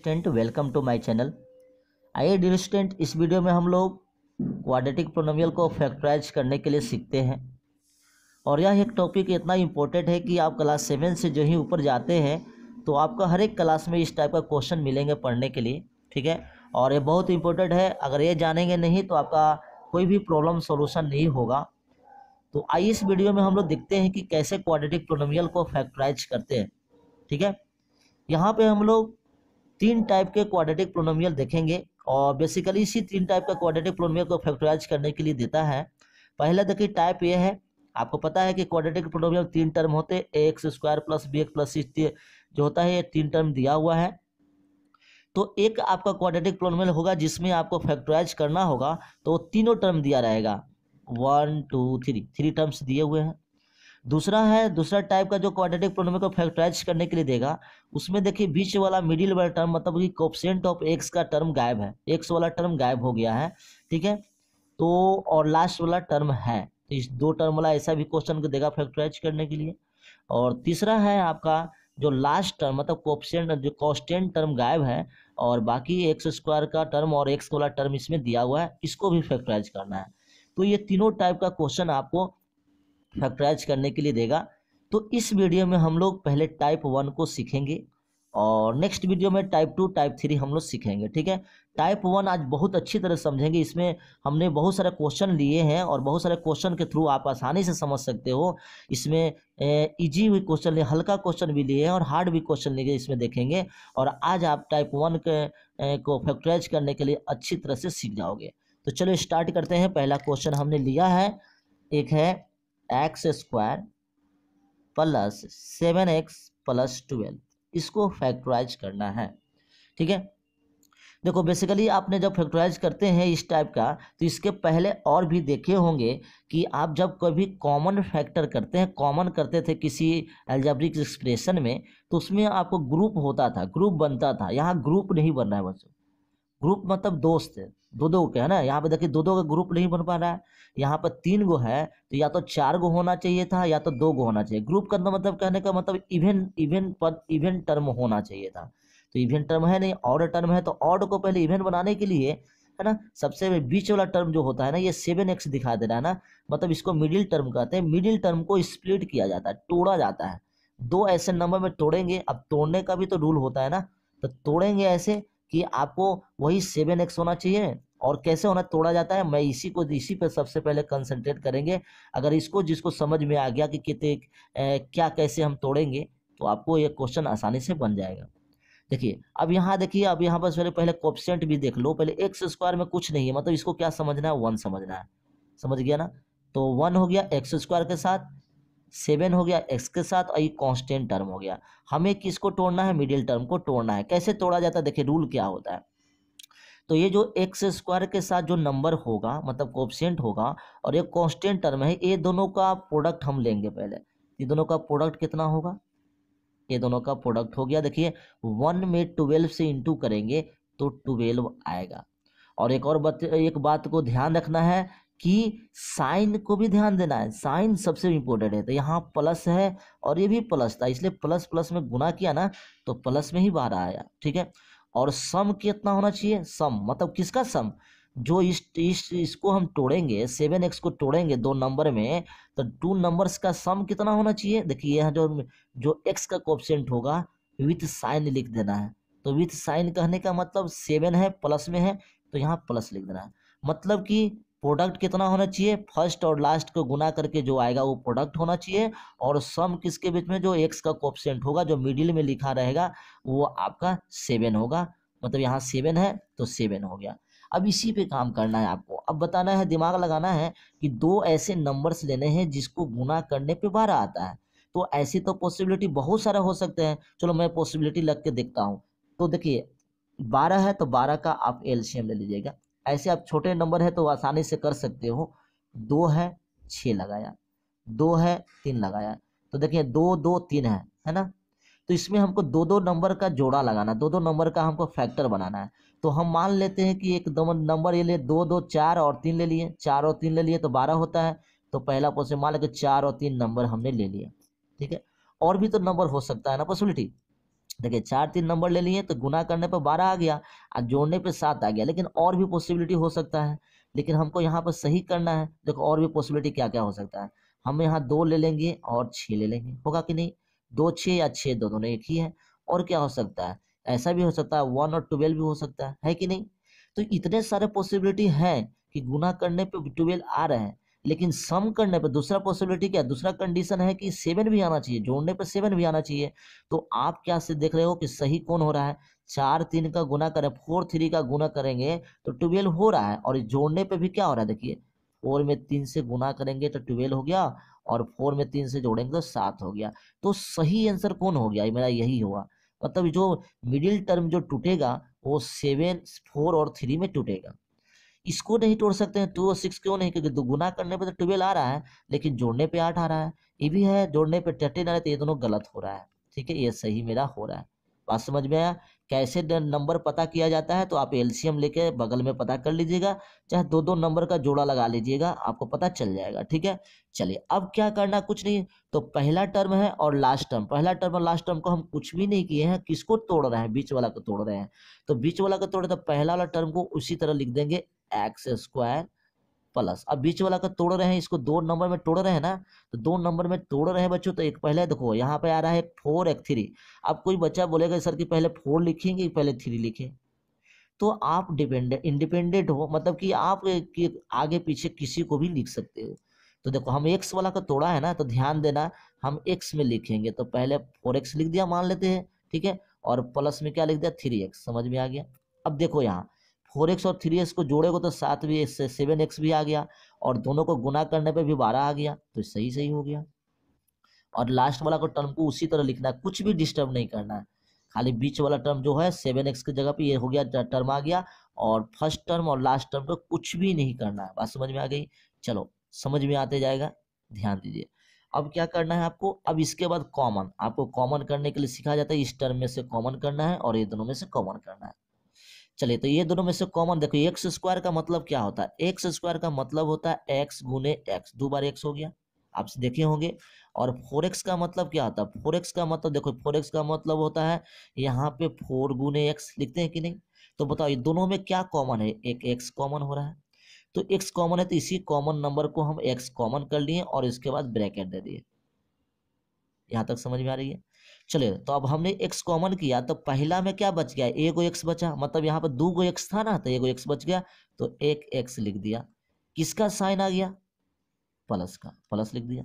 student welcome to my channel आइए dear student इस video में हम लोग क्वाड्रेटिक प्रोनोमियल को फैक्टराइज करने के लिए सीखते हैं और यह एक टॉपिक इतना इम्पोर्टेंट है कि आप क्लास सेवन से जो ही ऊपर जाते हैं तो आपको हर एक क्लास में इस टाइप का क्वेश्चन मिलेंगे पढ़ने के लिए ठीक है और ये बहुत इंपॉर्टेंट है अगर ये जानेंगे नहीं तो आपका कोई भी प्रॉब्लम सोल्यूशन नहीं होगा तो आइए इस वीडियो में हम लोग देखते हैं कि कैसे क्वाड्रेटिक प्रोनोमियल को फैक्टराइज करते हैं ठीक है यहाँ पे हम लोग तीन टाइप के क्वाड्रेटिक प्रोनोमियल देखेंगे और बेसिकली इसी तीन टाइप का क्वाड्रेटिक प्रोनोमियल को फैक्टराइज करने के लिए देता है पहला देखिए टाइप ये है आपको पता है कि क्वाड्रेटिक प्रोनोमियल तीन टर्म होते हैं A X square plus B X plus C जो होता है ये तीन टर्म दिया हुआ है तो एक आपका क्वाड्रेटिक प्रोनोमियल होगा जिसमें आपको फैक्टराइज करना होगा तो तीनों टर्म दिया रहेगा one two three three terms दिए हुए हैं दूसरा है दूसरा टाइप का जो क्वाड्रेटिक प्रॉब्लम को फैक्टराइज करने के लिए देगा उसमें देखिए बीच वाला मिडिल वाला टर्म मतलब कि कोप्सेंट ऑफ एक्स का टर्म गायब है एक्स वाला टर्म गायब हो गया है ठीक है तो और लास्ट वाला टर्म है तो इस दो टर्म वाला ऐसा भी क्वेश्चन को देगा फैक्टराइज करने के लिए और तीसरा है आपका जो लास्ट टर्म मतलब कोप्सेंट जो कॉस्टेंट टर्म गायब है और बाकी एक्स स्क्वायर का टर्म और एक्स वाला टर्म इसमें दिया हुआ है इसको भी फैक्टराइज करना है तो ये तीनों टाइप का क्वेश्चन आपको फैक्टराइज करने के लिए देगा तो इस वीडियो में हम लोग पहले टाइप वन को सीखेंगे और नेक्स्ट वीडियो में टाइप टू टाइप थ्री हम लोग सीखेंगे ठीक है टाइप वन आज बहुत अच्छी तरह समझेंगे इसमें हमने बहुत सारे क्वेश्चन लिए हैं और बहुत सारे क्वेश्चन के थ्रू आप आसानी से समझ सकते हो इसमें इजी भी क्वेश्चन लिए हल्का क्वेश्चन भी लिए हैं और हार्ड भी क्वेश्चन लिए इसमें देखेंगे और आज आप टाइप वन के ए, को फैक्टराइज करने के लिए अच्छी तरह से सीख जाओगे तो चलो स्टार्ट करते हैं पहला क्वेश्चन हमने लिया है एक है x square plus seven X plus twelve इसको फैक्टराइज करना है ठीक है देखो बेसिकली आपने जब फैक्टराइज करते हैं इस टाइप का तो इसके पहले और भी देखे होंगे कि आप जब कभी कॉमन फैक्टर करते हैं कॉमन करते थे किसी एल्जेब्रिक एक्सप्रेशन में तो उसमें आपको ग्रुप होता था ग्रुप बनता था यहाँ ग्रुप नहीं बन रहा है बच्चों ग्रुप मतलब दोस्त है दो दो के है ना यहाँ पे देखिए दो दो का ग्रुप नहीं बन पा रहा है यहाँ पर तीन गो है तो या तो चार गो होना चाहिए था या तो दो गो होना चाहिए ग्रुप का तो मतलब कहने का मतलब इवेंट इवेंट पद इवेंट टर्म होना चाहिए था तो इवेंट टर्म है नहीं ऑर्डर टर्म है तो ऑर्डर को पहले इवेंट बनाने के लिए है ना सबसे बीच वाला टर्म जो होता है ना ये सेवन एक्स दिखा दे रहा है ना मतलब इसको मिडिल टर्म कहते हैं मिडिल टर्म को स्प्लिट किया जाता है तोड़ा जाता है दो ऐसे नंबर में तोड़ेंगे अब तोड़ने का भी तो रूल होता है ना तो तोड़ेंगे ऐसे कि आपको वही सेवन एक्स होना चाहिए और कैसे होना तोड़ा जाता है मैं इसी को इसी पर सबसे पहले कंसंट्रेट करेंगे अगर इसको जिसको समझ में आ गया कि कितने क्या कैसे हम तोड़ेंगे तो आपको ये क्वेश्चन आसानी से बन जाएगा देखिए अब यहाँ देखिए अब यहाँ पर पहले पहले भी देख लो पहले एक्स स्क्वायर में कुछ नहीं है मतलब इसको क्या समझना है वन समझना है समझ गया ना तो वन हो गया एक्स स्क्वायर के साथ सेवन हो गया एक्स के साथ और ये कॉन्स्टेंट टर्म हो गया हमें किसको तोड़ना है मिडिल टर्म को तोड़ना है कैसे तोड़ा जाता है देखिए रूल क्या होता है तो ये जो एक्स स्क्वायर के साथ जो नंबर होगा मतलब कोपसेंट होगा और ये कॉन्स्टेंट टर्म है ये दोनों का प्रोडक्ट हम लेंगे पहले ये दोनों का प्रोडक्ट कितना होगा ये दोनों का प्रोडक्ट हो गया देखिए वन में ट्वेल्व से इंटू करेंगे तो ट्वेल्व आएगा और एक और बात एक बात को ध्यान रखना है कि साइन को भी ध्यान देना है साइन सबसे इम्पोर्टेंट है तो यहाँ प्लस है और ये भी प्लस था इसलिए प्लस प्लस में गुना किया ना तो प्लस में ही बारह आया ठीक है और सम कितना होना चाहिए सम मतलब किसका सम जो इस, इस इसको हम तोड़ेंगे सेवन एक्स को तोड़ेंगे दो नंबर में तो टू नंबर्स का सम कितना होना चाहिए देखिए यहाँ जो जो एक्स का कोपसेंट होगा विथ साइन लिख देना है तो विथ साइन कहने का मतलब सेवन है प्लस में है तो यहाँ प्लस लिख देना है मतलब कि प्रोडक्ट कितना होना चाहिए फर्स्ट और लास्ट को गुना करके जो आएगा वो प्रोडक्ट होना चाहिए और सम किसके बीच में जो एक्स का कोप्सेंट होगा जो मिडिल में लिखा रहेगा वो आपका सेवन होगा मतलब यहाँ सेवन है तो सेवन हो गया अब इसी पे काम करना है आपको अब बताना है दिमाग लगाना है कि दो ऐसे नंबर्स लेने हैं जिसको गुना करने पे बारह आता है तो ऐसी तो पॉसिबिलिटी बहुत सारा हो सकते हैं चलो मैं पॉसिबिलिटी लग के देखता हूँ तो देखिए बारह है तो बारह का आप एलसीएम ले लीजिएगा ऐसे आप छोटे नंबर है तो आसानी से कर सकते हो दो है छः लगाया दो है तीन लगाया तो देखिए दो दो तीन है है ना तो इसमें हमको दो दो नंबर का जोड़ा लगाना दो दो नंबर का हमको फैक्टर बनाना है तो हम मान लेते हैं कि एक नंबर ये लिए दो दो चार और तीन ले लिए चार और तीन ले लिए तो बारह होता है तो पहला क्वेश्चन मान लेते चार और तीन नंबर हमने ले लिया ठीक है और भी तो नंबर हो सकता है ना पॉसिबिलिटी देखिए चार तीन नंबर ले लिए तो गुना करने पर बारह आ गया और जोड़ने पर सात आ गया लेकिन और भी पॉसिबिलिटी हो सकता है लेकिन हमको यहाँ पर सही करना है देखो और भी पॉसिबिलिटी क्या क्या हो सकता है हम यहाँ दो ले लेंगे और छः ले लेंगे होगा कि नहीं दो छः या छः दो दोनों एक ही है और क्या हो सकता है ऐसा भी हो सकता है वन और ट्वेल्व भी हो सकता है है कि नहीं तो इतने सारे पॉसिबिलिटी हैं कि गुना करने पे ट्वेल्व आ रहे हैं लेकिन सम करने पर दूसरा पॉसिबिलिटी क्या दूसरा कंडीशन है कि सेवन भी आना चाहिए जोड़ने पर सेवन भी आना चाहिए तो आप क्या से देख रहे हो कि सही कौन हो रहा है चार तीन का गुना करें फोर थ्री का गुना करेंगे तो ट्वेल्व हो रहा है और जोड़ने पर भी क्या हो रहा है देखिए फोर में तीन से गुना करेंगे तो ट्वेल्व हो गया और फोर में तीन से जोड़ेंगे तो सात हो गया तो सही आंसर कौन हो गया मेरा यही हुआ मतलब जो मिडिल टर्म जो टूटेगा वो सेवन फोर और थ्री में टूटेगा इसको नहीं तोड़ सकते हैं टू और सिक्स क्यों नहीं क्योंकि गुना करने पर तो ट्वेल्व आ रहा है लेकिन जोड़ने पे आठ आ रहा है ये भी है जोड़ने पे थर्टीन आ रहा है तो ये दोनों गलत हो रहा है ठीक है ये सही मेरा हो रहा है बात समझ में आया कैसे नंबर पता किया जाता है तो आप एलसीएम लेके बगल में पता कर लीजिएगा चाहे दो दो नंबर का जोड़ा लगा लीजिएगा आपको पता चल जाएगा ठीक है चलिए अब क्या करना कुछ नहीं तो पहला टर्म है और लास्ट टर्म पहला टर्म और लास्ट टर्म को हम कुछ भी नहीं किए हैं किसको तोड़ रहे हैं बीच वाला को तोड़ रहे हैं तो बीच वाला को तोड़ तो पहला वाला टर्म को उसी तरह लिख देंगे एक्स स्क्वायर प्लस अब बीच वाला का तोड़ रहे हैं इसको दो नंबर में तोड़ रहे हैं ना तो दो नंबर में तोड़ रहे हैं बच्चों तो एक पहले देखो यहाँ पे आ रहा है फोर एक थ्री अब कोई बच्चा बोलेगा सर कि पहले फोर लिखेंगे पहले थ्री लिखें तो आप डिपेंडेंट इंडिपेंडेंट हो मतलब कि आप कि आगे पीछे किसी को भी लिख सकते हो तो देखो हम एक्स वाला का तोड़ा है ना तो ध्यान देना हम एक्स में लिखेंगे तो पहले फोर एक्स लिख दिया मान लेते हैं ठीक है और प्लस में क्या लिख दिया थ्री एक्स समझ में आ गया अब देखो यहाँ फोर एक्स और थ्री एक्स को जोड़ेगा तो सात भी सेवन एक्स भी आ गया और दोनों को गुना करने पे भी बारह आ गया तो सही सही हो गया और लास्ट वाला को टर्म को उसी तरह लिखना है कुछ भी डिस्टर्ब नहीं करना है खाली बीच वाला टर्म जो है सेवन एक्स की जगह पे ये हो गया टर्म आ गया और फर्स्ट टर्म और लास्ट टर्म को कुछ भी नहीं करना है बात समझ में आ गई चलो समझ में आते जाएगा ध्यान दीजिए अब क्या करना है आपको अब इसके बाद कॉमन आपको कॉमन करने के लिए सिखाया जाता है इस टर्म में से कॉमन करना है और ये दोनों में से कॉमन करना है चलिए तो ये दोनों में से कॉमन देखो एक्स स्क्वायर का मतलब क्या होता है एक्स स्क्वायर का मतलब होता है एक्स गुने एक्स दो बार एक्स हो गया आप देखे होंगे और फोर एक्स का मतलब क्या होता है फोर एक्स का मतलब देखो फोर एक्स का मतलब होता है यहाँ पे फोर गुने एक्स लिखते हैं कि नहीं तो बताओ ये दोनों में क्या कॉमन है एक एक्स कॉमन हो रहा है तो एक्स कॉमन है तो इसी कॉमन नंबर को हम एक्स कॉमन कर लिए और इसके बाद ब्रैकेट दे दिए यहाँ तक समझ में आ रही है चलिए तो अब हमने x कॉमन किया तो पहला में क्या बच गया ए गो एक्स बचा मतलब यहाँ पर दो गो एक्स था ना तो ए गो एक्स बच गया तो एक एक्स लिख दिया किसका साइन आ गया प्लस का प्लस लिख दिया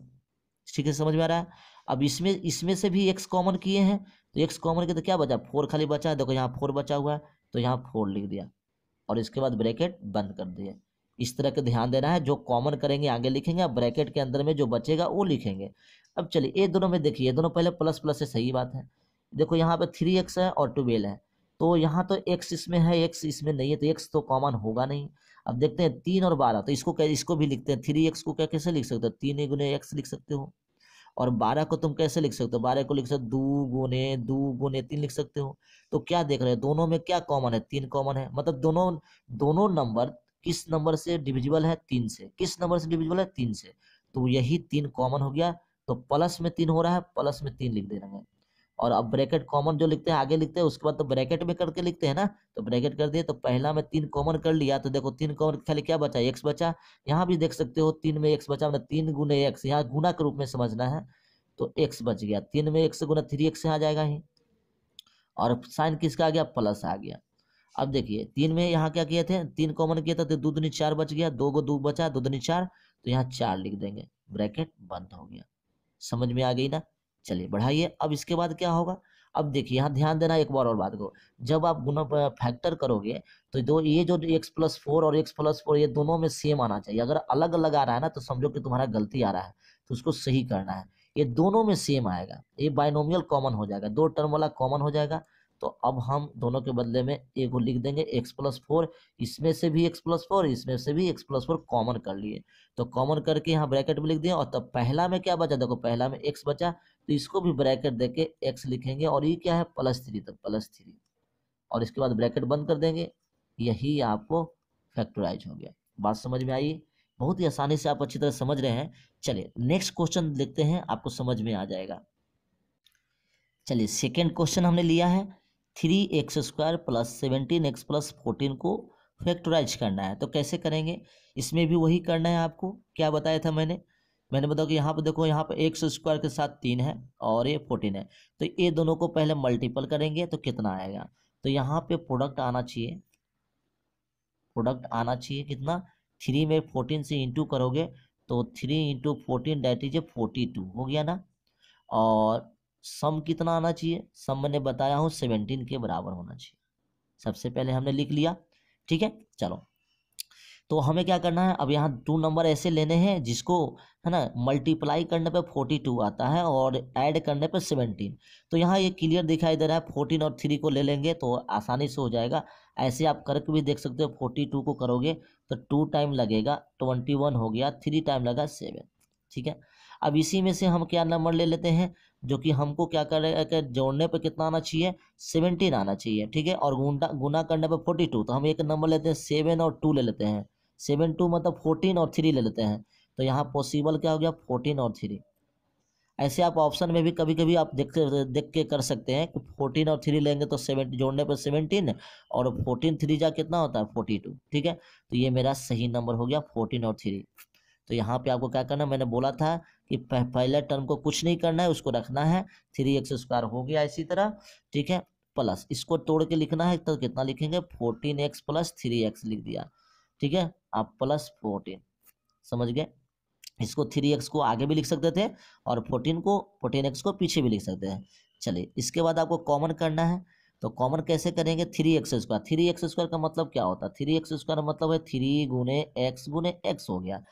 ठीक है समझ में आ रहा है अब इसमें इसमें से भी एक्स कॉमन किए हैं तो एक्स कॉमन के तो क्या बचा फोर खाली बचा है देखो यहाँ फोर बचा हुआ है तो यहाँ फोर लिख दिया और इसके बाद ब्रैकेट बंद कर दिए इस तरह का ध्यान देना है जो कॉमन करेंगे आगे लिखेंगे ब्रैकेट के अंदर में जो बचेगा वो लिखेंगे अब चलिए ये दोनों में देखिए दोनों पहले प्लस प्लस है सही बात है देखो यहाँ पे थ्री एक्स है और ट्वेल्व है तो यहाँ तो एक्स इसमें है एक्स इसमें नहीं है तो एक्स तो कॉमन होगा नहीं अब देखते हैं तीन और बारह तो इसको क्या इसको भी लिखते हैं थ्री एक्स को क्या कैसे लिख सकते हो तीन गुने एक्स लिख सकते हो और बारह को तुम कैसे लिख सकते हो बारह को लिख सकते हो दो गुने दो गुने तीन लिख सकते हो तो क्या देख रहे हैं दोनों में क्या कॉमन है तीन कॉमन है मतलब दोनों दोनों नंबर किस नंबर से डिविजिबल है तीन से किस नंबर से डिविजिबल है तीन से तो यही तीन कॉमन हो गया तो प्लस में तीन हो रहा है प्लस में तीन लिख दे रहे हैं और अब ब्रैकेट कॉमन जो लिखते हैं आगे लिखते हैं उसके बाद तो ब्रैकेट में करके लिखते हैं ना तो ब्रैकेट कर दिए तो पहला में तीन कॉमन कर लिया तो देखो तीन कॉमन खाली क्या बचा एक्स बचा यहाँ भी देख सकते हो तीन में एक्स बचा मतलब तीन गुने एक्स यहाँ गुना के रूप में समझना है तो एक्स बच गया तीन में एक्स गुना थ्री एक्स आ जाएगा ही और साइन किसका आ गया प्लस आ गया अब देखिए तीन में यहाँ क्या किए थे तीन कॉमन किया था तो दो दुनी चार बच गया दो गो दो बचा दो दुनी चार तो यहाँ चार लिख देंगे ब्रैकेट बंद हो गया समझ में आ गई ना चलिए बढ़ाइए अब इसके बाद क्या होगा अब देखिए यहाँ ध्यान देना एक बार और बात को जब आप गुना फैक्टर करोगे तो दो ये जो एक्स प्लस फोर और एक्स प्लस फोर ये दोनों में सेम आना चाहिए अगर अलग अलग आ रहा है ना तो समझो कि तुम्हारा गलती आ रहा है तो उसको सही करना है ये दोनों में सेम आएगा ये बाइनोमियल कॉमन हो जाएगा दो टर्म वाला कॉमन हो जाएगा तो अब हम दोनों के बदले में ए को लिख देंगे एक्स प्लस फोर इसमें से भी एक्स प्लस फोर इसमें से भी एक्स प्लस फोर कॉमन कर लिए तो कॉमन करके यहाँ ब्रैकेट में लिख दिए और तब पहला में क्या बचा देखो पहला में एक्स बचा तो इसको भी ब्रैकेट दे के एक्स लिखेंगे और ये क्या है प्लस थ्री तो प्लस थ्री और इसके बाद ब्रैकेट बंद कर देंगे यही आपको फैक्टराइज हो गया बात समझ में आई बहुत ही आसानी से आप अच्छी तरह समझ रहे हैं चलिए नेक्स्ट क्वेश्चन देखते हैं आपको समझ में आ जाएगा चलिए सेकेंड क्वेश्चन हमने लिया है three x square plus seventeen x plus fourteen को फैक्टराइज करना है तो कैसे करेंगे इसमें भी वही करना है आपको क्या बताया था मैंने मैंने बताया कि यहाँ पर देखो यहाँ पर एक्स स्क्वायर के साथ तीन है और ये फोर्टीन है तो ये दोनों को पहले मल्टीपल करेंगे तो कितना आएगा तो यहाँ पे प्रोडक्ट आना चाहिए प्रोडक्ट आना चाहिए कितना थ्री में फोर्टीन से इंटू करोगे तो three into fourteen that is a forty two हो गया ना और सम कितना आना चाहिए सम मैंने बताया हूँ सेवनटीन के बराबर होना चाहिए सबसे पहले हमने लिख लिया ठीक है चलो तो हमें क्या करना है अब यहाँ टू नंबर ऐसे लेने हैं जिसको है ना मल्टीप्लाई करने पे फोर्टी टू आता है और ऐड करने पे सेवनटीन तो यहाँ ये क्लियर दिखाई दे रहा है फोर्टीन और थ्री को ले लेंगे तो आसानी से हो जाएगा ऐसे आप करके भी देख सकते हो फोर्टी टू को करोगे तो टू टाइम लगेगा ट्वेंटी वन हो गया थ्री टाइम लगा सेवन ठीक है अब इसी में से हम क्या नंबर ले लेते हैं जो कि हमको क्या कर जोड़ने पर कितना आना चाहिए सेवनटीन आना चाहिए ठीक है और गुंडा गुना करने पर फोर्टी टू तो हम एक नंबर लेते हैं सेवन और टू ले लेते हैं सेवन टू मतलब फोर्टीन और थ्री ले लेते हैं तो यहाँ पॉसिबल क्या हो गया फोर्टीन और थ्री ऐसे आप ऑप्शन में भी कभी कभी आप देख देख के कर सकते हैं कि फोर्टीन और थ्री लेंगे तो सेवन जोड़ने पर सेवनटीन और फोर्टीन थ्री जा कितना होता है फोर्टी टू ठीक है तो ये मेरा सही नंबर हो गया फोर्टीन और थ्री तो यहाँ पे आपको क्या करना मैंने बोला था कि पहला टर्म को कुछ नहीं करना है उसको रखना है थ्री एक्स स्क्वायर हो गया इसी तरह ठीक है प्लस इसको तोड़ के लिखना है तो कितना लिखेंगे fourteen x plus three x लिख दिया ठीक है आप प्लस फोर्टीन समझ गए इसको थ्री एक्स को आगे भी लिख सकते थे और फोर्टीन को फोर्टीन एक्स को पीछे भी लिख सकते हैं चलिए इसके बाद आपको कॉमन करना है तो कॉमन कैसे करेंगे three x square three x square का मतलब क्या होता है थ्री एक्स स्क्वायर मतलब है थ्री गुने एक्स गुने एक्स हो गया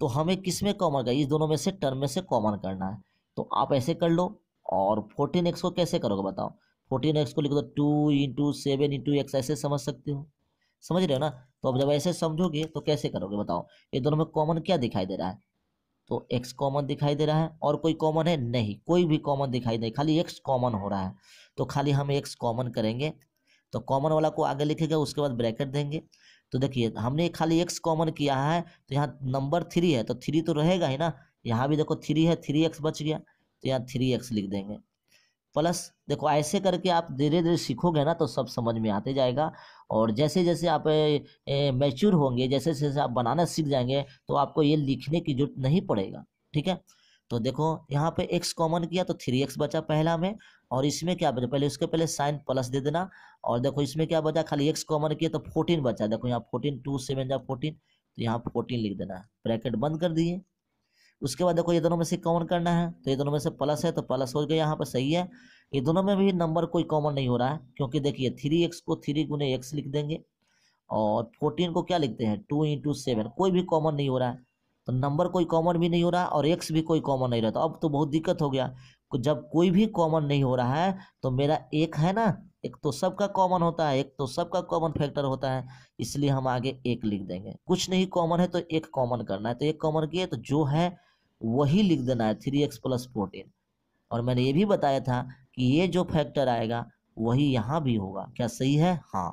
तो हमें किस में कॉमन करना इस दोनों में से टर्म में से कॉमन करना है तो आप ऐसे कर लो और फोर्टीन एक्स को कैसे करोगे बताओ फोर्टीन एक्स को लिखो तो two into seven into x ऐसे समझ सकते हो समझ रहे हो ना तो अब जब ऐसे समझोगे तो कैसे करोगे बताओ ये दोनों में कॉमन क्या दिखाई दे रहा है तो एक्स कॉमन दिखाई दे रहा है और कोई कॉमन है नहीं कोई भी कॉमन दिखाई नहीं खाली एक्स कॉमन हो रहा है तो खाली हम एक्स कॉमन करेंगे तो कॉमन वाला को आगे लिखेगा उसके बाद ब्रैकेट देंगे तो देखिए हमने खाली एक्स कॉमन किया है तो यहाँ नंबर थ्री है तो थ्री तो रहेगा ही ना यहाँ भी देखो थ्री है थ्री एक्स बच गया तो यहाँ थ्री एक्स लिख देंगे प्लस देखो ऐसे करके आप धीरे धीरे सीखोगे ना तो सब समझ में आते जाएगा और जैसे जैसे आप मैच्योर होंगे जैसे जैसे आप बनाना सीख जाएंगे तो आपको ये लिखने की जरूरत नहीं पड़ेगा ठीक है तो देखो यहाँ पे x कॉमन किया तो थ्री एक्स बचा पहला में और इसमें क्या बचा पहले उसके पहले साइन प्लस दे देना और देखो इसमें क्या बचा खाली x कॉमन किया तो फोर्टीन बचा देखो यहाँ फोर्टीन टू सेवन जा फोर्टीन तो यहाँ फोर्टीन लिख देना ब्रैकेट बंद कर दिए उसके बाद देखो ये दोनों में से कॉमन करना है तो ये दोनों में से प्लस है तो प्लस हो गया यहाँ पर सही है ये दोनों में भी नंबर कोई कॉमन नहीं हो रहा है क्योंकि देखिए थ्री एक्स को थ्री गुने एक्स लिख देंगे और फोर्टीन को क्या लिखते हैं टू इंटू सेवन कोई भी कॉमन नहीं हो रहा है तो नंबर कोई कॉमन भी नहीं हो रहा और एक्स भी कोई कॉमन नहीं रहता अब तो बहुत दिक्कत हो गया जब कोई भी कॉमन नहीं हो रहा है तो मेरा एक है ना एक तो सबका कॉमन होता है एक तो सबका कॉमन फैक्टर होता है इसलिए हम आगे एक लिख देंगे कुछ नहीं कॉमन है तो एक कॉमन करना है तो एक कॉमन किए तो जो है वही लिख देना है थ्री एक्स प्लस फोर्टीन और मैंने ये भी बताया था कि ये जो फैक्टर आएगा वही यहाँ भी होगा क्या सही है हाँ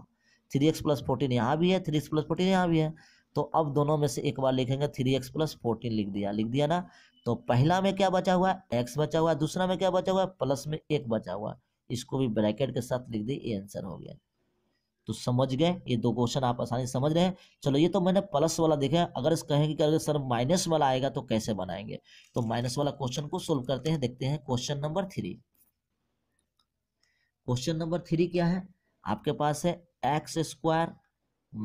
थ्री एक्स प्लस फोर्टीन यहाँ भी है थ्री एक्स प्लस फोर्टीन यहाँ भी है तो अब दोनों में से एक बार लिखेंगे थ्री एक्स प्लस फोर्टीन लिख दिया लिख दिया ना तो पहला में क्या बचा हुआ है एक्स बचा हुआ है दूसरा में क्या बचा हुआ है प्लस में एक बचा हुआ है इसको भी ब्रैकेट के साथ लिख दी ये आंसर हो गया तो समझ गए ये दो क्वेश्चन आप आसानी समझ रहे हैं चलो ये तो मैंने प्लस वाला देखा है अगर इस कहेंगे कि अगर सर माइनस वाला आएगा तो कैसे बनाएंगे तो माइनस वाला क्वेश्चन को सोल्व करते हैं देखते हैं question number three question number three क्या है आपके पास है x square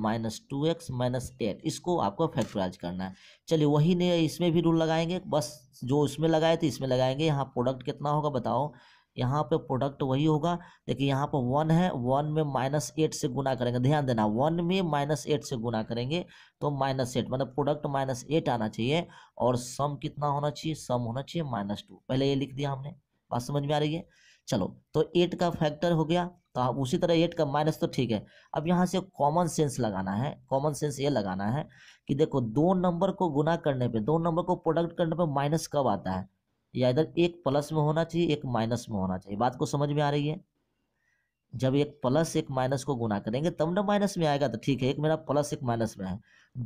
minus two x minus ten इसको आपको फैक्टराइज करना है चलिए वही ने इसमें भी रूल लगाएंगे बस जो उसमें लगाए थे इसमें लगाएंगे यहाँ प्रोडक्ट कितना होगा बताओ यहाँ पे प्रोडक्ट वही होगा लेकिन यहाँ पर वन है वन में माइनस एट से गुना करेंगे ध्यान देना वन में माइनस एट से गुना करेंगे तो माइनस एट मतलब प्रोडक्ट माइनस एट आना चाहिए और सम कितना होना चाहिए सम होना चाहिए माइनस टू पहले ये लिख दिया हमने बात समझ में आ रही है चलो तो एट का फैक्टर हो गया तो आप उसी तरह एट का माइनस तो ठीक है अब यहाँ से कॉमन सेंस लगाना है कॉमन सेंस ये लगाना है कि देखो दो नंबर को गुना करने पे दो नंबर को प्रोडक्ट करने पे माइनस कब आता है या इधर एक प्लस में होना चाहिए एक माइनस में होना चाहिए बात को समझ में आ रही है जब एक प्लस एक माइनस को गुना करेंगे तब ना माइनस में आएगा तो ठीक है एक मेरा प्लस एक माइनस में है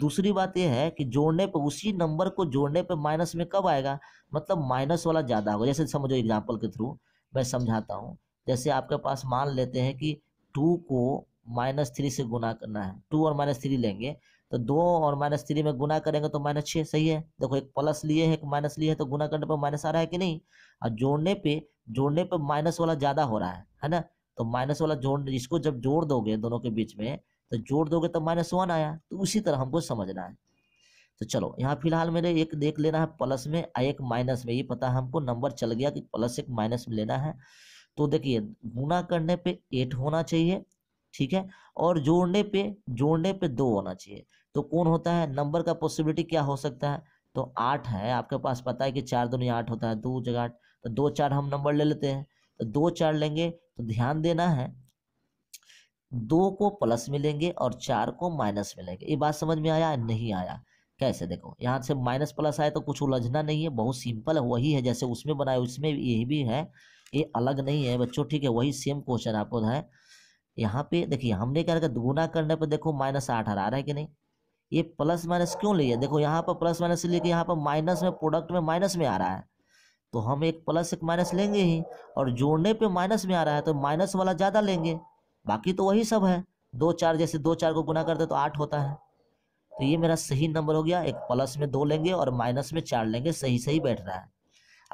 दूसरी बात यह है कि जोड़ने पर उसी नंबर को जोड़ने पर माइनस में कब आएगा मतलब माइनस वाला ज़्यादा होगा जैसे समझो एग्जाम्पल के थ्रू मैं समझाता हूँ जैसे आपके पास मान लेते हैं कि टू को माइनस थ्री से गुना करना है टू और माइनस थ्री लेंगे तो दो और माइनस थ्री में गुना करेंगे तो माइनस छः सही है देखो एक प्लस लिए है एक माइनस लिए है तो गुना करने पर माइनस आ रहा है कि नहीं और जोड़ने पे जोड़ने पे माइनस वाला ज़्यादा हो रहा है है ना तो माइनस वाला जोड़ इसको जब जोड़ दोगे दोनों के बीच में तो जोड़ दोगे तो माइनस वन आया तो उसी तरह हमको समझना है तो चलो यहाँ फिलहाल मेरे एक देख लेना है प्लस में एक माइनस में ये पता हमको नंबर चल गया कि प्लस एक माइनस में लेना है तो देखिए गुना करने पे एट होना चाहिए ठीक है और जोड़ने पे जोड़ने पे दो होना चाहिए तो कौन होता है नंबर का पॉसिबिलिटी क्या हो सकता है तो आठ है आपके पास पता है कि चार दो नहीं आठ होता है दो जगह आठ तो दो चार हम नंबर ले लेते हैं तो दो चार लेंगे तो ध्यान देना है दो को प्लस मिलेंगे और चार को माइनस मिलेंगे ये बात समझ में आया नहीं आया कैसे देखो यहाँ से माइनस प्लस आए तो कुछ उलझना नहीं है बहुत सिंपल है वही है जैसे उसमें बनाए उसमें ये भी है ये अलग नहीं है बच्चों ठीक है वही सेम क्वेश्चन आपको है यहाँ पे देखिए हमने क्या दुगुना करने पर देखो माइनस आठ आ रहा है कि नहीं ये प्लस माइनस क्यों लिया देखो यहाँ पर प्लस माइनस लेके यहाँ पर माइनस में प्रोडक्ट में माइनस में आ रहा है तो हम एक प्लस एक माइनस लेंगे ही और जोड़ने पे माइनस में आ रहा है तो माइनस वाला ज़्यादा लेंगे बाकी तो वही सब है दो चार जैसे दो चार को गुना करते तो आठ होता है तो ये मेरा सही नंबर हो गया एक प्लस में दो लेंगे और माइनस में चार लेंगे सही सही बैठ रहा है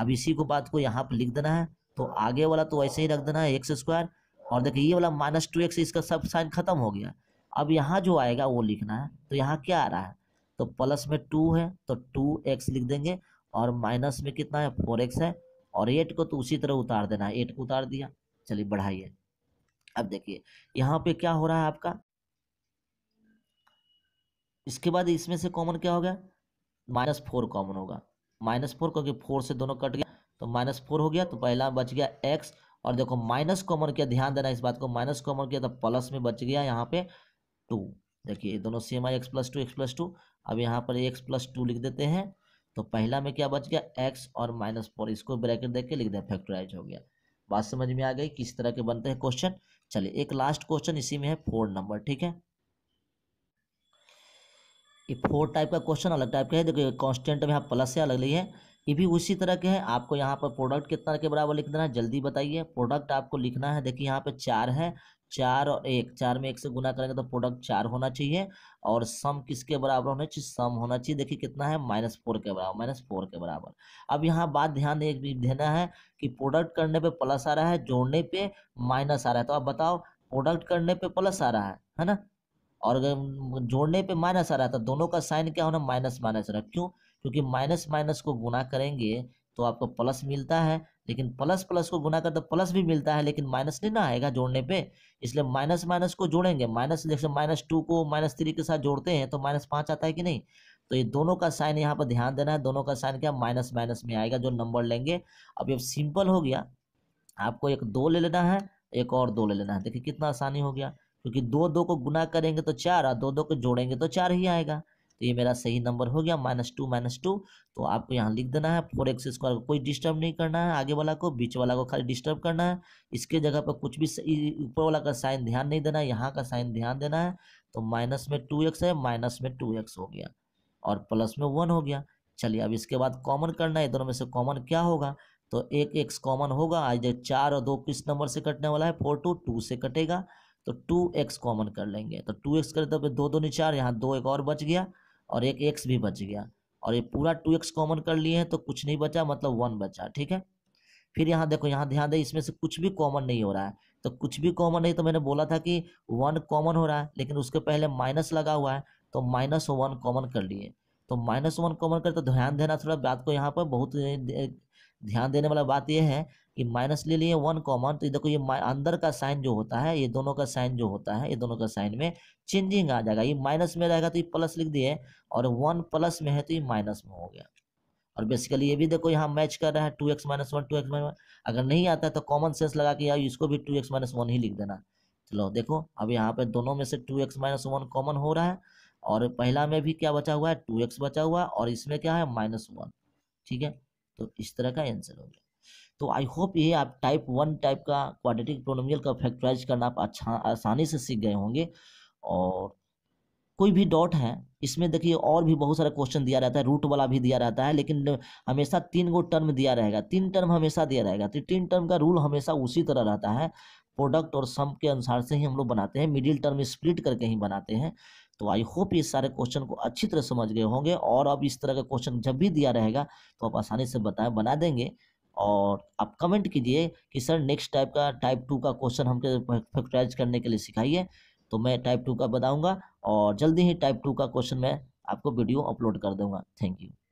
अब इसी को बात को यहाँ पर लिख देना है तो आगे वाला तो वैसे ही रख देना है एक्स स्क्वायर और देखिए ये वाला माइनस टू एक्स इसका सब साइन खत्म हो गया अब यहाँ जो आएगा वो लिखना है तो यहाँ क्या आ रहा है तो प्लस में टू है तो टू एक्स लिख देंगे और माइनस में कितना है फोर एक्स है और एट को तो उसी तरह उतार देना है एट को उतार दिया चलिए बढ़ाइए अब देखिए यहाँ पे क्या हो रहा है आपका इसके बाद इसमें से कॉमन क्या हो गया माइनस फोर कॉमन होगा माइनस फोर क्योंकि फोर से दोनों कट गया तो माइनस फोर हो गया तो पहला बच गया एक्स और देखो माइनस कॉमन किया ध्यान देना इस बात को माइनस कॉमन किया तो प्लस में बच गया यहाँ पे टू देखिए दोनों सेम आए x plus two x plus two अब यहाँ पर एक्स प्लस टू लिख देते हैं तो पहला में क्या बच गया एक्स और माइनस फोर इसको ब्रैकेट देख के लिख दे फैक्टराइज हो गया बात समझ में आ गई किस तरह के बनते हैं क्वेश्चन चलिए एक लास्ट क्वेश्चन इसी में है फोर नंबर ठीक है ये फोर टाइप का क्वेश्चन अलग टाइप का है देखो कॉन्स्टेंट में यहाँ प्लस से अलग है ये भी उसी तरह के हैं आपको यहाँ पर प्रोडक्ट कितना के बराबर लिख देना है जल्दी बताइए प्रोडक्ट आपको लिखना है देखिए यहाँ पे चार है चार और एक चार में एक से गुना करेंगे तो प्रोडक्ट चार होना चाहिए और सम किसके बराबर होना चाहिए सम होना चाहिए देखिए कितना है माइनस फोर के बराबर माइनस फोर के बराबर अब यहाँ बात ध्यान एक भी देना है कि प्रोडक्ट करने पे प्लस आ रहा है जोड़ने पे माइनस आ रहा है तो आप बताओ प्रोडक्ट करने पे प्लस आ रहा है है ना और अगर जोड़ने पे माइनस आ रहा था तो दोनों का साइन क्या होना माइनस माइनस रहा क्यों क्योंकि माइनस माइनस को गुना करेंगे तो आपको प्लस मिलता है लेकिन प्लस प्लस को गुना कर तो प्लस भी मिलता है लेकिन माइनस नहीं ना आएगा जोड़ने पे इसलिए माइनस माइनस को जोड़ेंगे माइनस जैसे माइनस टू को माइनस थ्री के साथ जोड़ते हैं तो माइनस पाँच आता है कि नहीं तो ये दोनों का साइन यहाँ पर ध्यान देना है दोनों का साइन क्या माइनस माइनस में आएगा जो नंबर लेंगे अब ये सिंपल हो गया आपको एक दो ले लेना है एक और दो ले लेना है देखिए कितना आसानी हो गया क्योंकि दो दो को गुना करेंगे तो चार और दो दो को जोड़ेंगे तो चार ही आएगा तो ये मेरा सही नंबर हो गया माइनस टू माइनस टू तो आपको यहाँ लिख देना है फोर एक्स स्क्वायर को कोई डिस्टर्ब नहीं करना है आगे वाला को बीच वाला को खाली डिस्टर्ब करना है इसके जगह पर कुछ भी ऊपर वाला का साइन ध्यान नहीं देना है यहाँ का साइन ध्यान देना है तो माइनस में टू एक्स है माइनस में टू एक्स हो गया और प्लस में वन हो गया चलिए अब इसके बाद कॉमन करना है दोनों में से कॉमन क्या होगा तो एक एक्स कॉमन होगा आज चार और दो किस नंबर से कटने वाला है फोर टू टू से कटेगा तो टू एक्स कॉमन कर लेंगे तो टू एक्स करें तो दो दो नहीं चार यहाँ दो एक और बच गया और एक एक्स भी बच गया और ये पूरा टू एक्स कॉमन कर लिए हैं तो कुछ नहीं बचा मतलब वन बचा ठीक है फिर यहाँ देखो यहाँ ध्यान दे इसमें से कुछ भी कॉमन नहीं हो रहा है तो कुछ भी कॉमन नहीं तो मैंने बोला था कि वन कॉमन हो रहा है लेकिन उसके पहले माइनस लगा हुआ है तो माइनस वन कॉमन कर लिए तो माइनस वन कॉमन कर तो ध्यान देना थोड़ा बात को यहाँ पर बहुत ध्यान देने वाला बात यह है कि माइनस ले लिए वन कॉमन तो देखो ये अंदर का साइन जो होता है ये दोनों का साइन जो होता है ये दोनों का साइन में चेंजिंग आ जाएगा ये माइनस में रहेगा तो ये प्लस लिख दिए और वन प्लस में है तो ये माइनस में हो गया और बेसिकली ये भी देखो यहाँ मैच कर रहा है two x minus one two x minus one अगर नहीं आता है तो कॉमन सेंस लगा के यार इसको भी टू एक्स माइनस वन ही लिख देना चलो देखो अब यहाँ पे दोनों में से two x minus one common हो रहा है और पहला में भी क्या बचा हुआ है टू एक्स बचा हुआ है और इसमें क्या है माइनस वन ठीक है तो इस तरह का आंसर हो गया तो आई होप ये आप टाइप वन टाइप का क्वाड्रेटिक प्रोनोमियल का फैक्टराइज करना आप अच्छा आसानी से सीख गए होंगे और कोई भी डॉट है इसमें देखिए और भी बहुत सारा क्वेश्चन दिया रहता है रूट वाला भी दिया रहता है लेकिन हमेशा तीन गो टर्म दिया रहेगा तीन टर्म हमेशा दिया रहेगा तो तीन टर्म का रूल हमेशा उसी तरह रहता है प्रोडक्ट और सम के अनुसार से ही हम लोग बनाते हैं मिडिल टर्म स्प्लिट करके ही बनाते हैं तो आई होप ये सारे क्वेश्चन को अच्छी तरह समझ गए होंगे और अब इस तरह का क्वेश्चन जब भी दिया रहेगा तो आप आसानी से बताएं बना देंगे और आप कमेंट कीजिए कि सर नेक्स्ट टाइप का टाइप टू का क्वेश्चन हमको फैक्टराइज करने के लिए सिखाइए तो मैं टाइप टू का बताऊँगा और जल्दी ही टाइप टू का क्वेश्चन मैं आपको वीडियो अपलोड कर दूँगा थैंक यू